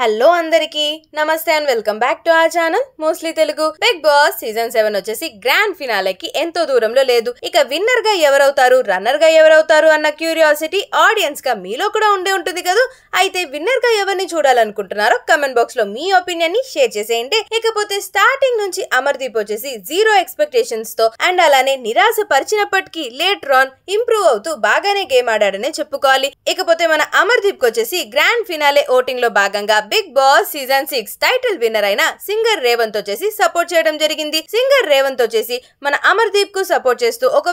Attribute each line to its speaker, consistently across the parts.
Speaker 1: hello అందరికీ నమస్తే and welcome back to ఆ channel mostly Telugu Bigg Boss season seven వచ్చేసి గ్రాండ్ ఫినాలేకి ఎంతో దూరంలో లేదు ఇక విన్నర్ గా ఎవరవుతారు రన్నర్ గా ఎవరవుతారు అన్న క్యూరియాసిటీ ఆడియన్స్ గా మీలో కూడా ఉండే ఉంటుంది కదా అయితే విన్నర్ గా ఎవరిని చూడాలనుకుంటున్నారో కమెంట్ బాక్స్ లో మీ ఒపీనియన్ ని షేర్ చేసేయండి ఇకపోతే స్టార్టింగ్ నుంచి అమర్దీప్ వచ్చేసి జీరో ఎక్స్పెక్టేషన్స్ తో అండ్ అలానే నిరాశ పరిచినప్పటికీ లేటర్ ఆన్ ఇంప్రూవ్ అవుతూ బాగానే గేమ్ ఆడాడనే చెప్పుకోవాలి ఇకపోతే మన అమర్దీప్ వచ్చేసి గ్రాండ్ ఫినాలే ఓటింగ్ లో భాగంగా Bigg Boss season six title winner అయిన సింగర్ రేవంత్ వచ్చేసి సపోర్ట్ చేయడం జరిగింది సింగర్ రేవంత్ వచ్చేసి మన అమర్దీప్ కు సపోర్ట్ చేస్తూ ఒక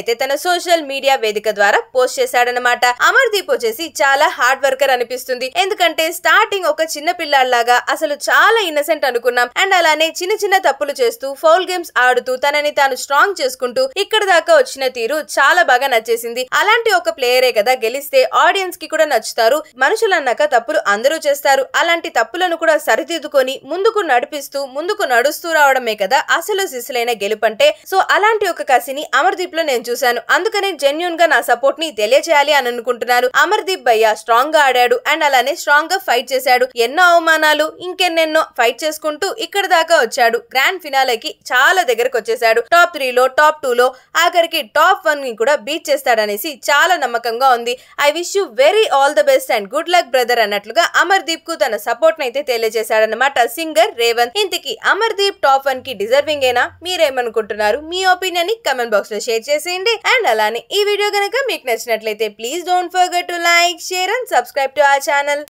Speaker 1: అయితే తన సోషల్ మీడియా వేదిక ద్వారా పోస్ట్ చేశాడనమాట అమర్దీప్ వచ్చేసి చాలా హార్డ్ వర్కర్ అనిపి అనిపిస్తుంది ఎందుకంటే స్టార్టింగ్ ఒక చిన్న పిల్లాడిలాగా అసలు చాలా ఇన్నసెంట్ అనుకున్నాం అండ్ అలానే చిన్న చిన్న తప్పులు చేస్తూ ఫౌల్ గేమ్స్ ఆడుతూ తనని తాను స్ట్రాంగ్ చేసుకుంటూ ఇక్కడ దాకా వచ్చిన తీరు చాలా బాగా నచ్చేసింది అలాంటి ఒక ప్లేయరే కదా గెలిస్తే ఆడియన్స్ కి కూడా నచ్చుతారు మనుషులన్నాక తప్పులు అందరూ చేస్తారు అలాంటి తప్పులను కూడా సరిదిద్దుకొని ముందుకు నడిపిస్తూ ముందుకు నడుస్తూ రావడమే కదా అసలు సిసలైన గెలుపంటే సో అలాంటి ఒక కసిని అమర్దీప్ లో నేను చూశాను అందుకనే జెన్యున్ గా నా సపోర్ట్ ని తెలియజేయాలి అని అనుకుంటున్నాను అమర్దీప్ భయ్య స్ట్రాంగ్ గా ఆడాడు అండ్ అలానే స్ట్రాంగ్ గా ఫైట్ చేశాడు ఎన్నో అవమానాలు ఇంకెన్నెన్నో ఫైట్ చేసుకుంటూ ఇక్కడ దాకా వచ్చాడు గ్రాండ్ ఫినాలకి చాలా దగ్గరకు వచ్చేసాడు టాప్ త్రీలో టాప్ టూలో ఆఖరికి టాప్ వన్ ని కూడా బీచ్ చేస్తాడనేసి చాలా నమ్మకంగా ఉంది I wish you very all the best and good luck brother అన్నట్లుగా అమర్దీప్ కు తన సపోర్ట్ నైతే తెలియజేశాడనమాట సింగర్ రేవంత్ ఇంతకి అమర్దీప్ టాప్ వన్ కి డిజర్వింగ్ ఏనా మీరేమనుకుంటున్నారు మీ ఒపీనియన్ ని కమెంట్ బాక్స్ లో షేర్ చేసేయండి అండ్ అలానే ఈ వీడియో కనుక మీకు నచ్చినట్లయితే please don't forget to like share and subscribe to हमारा चैनल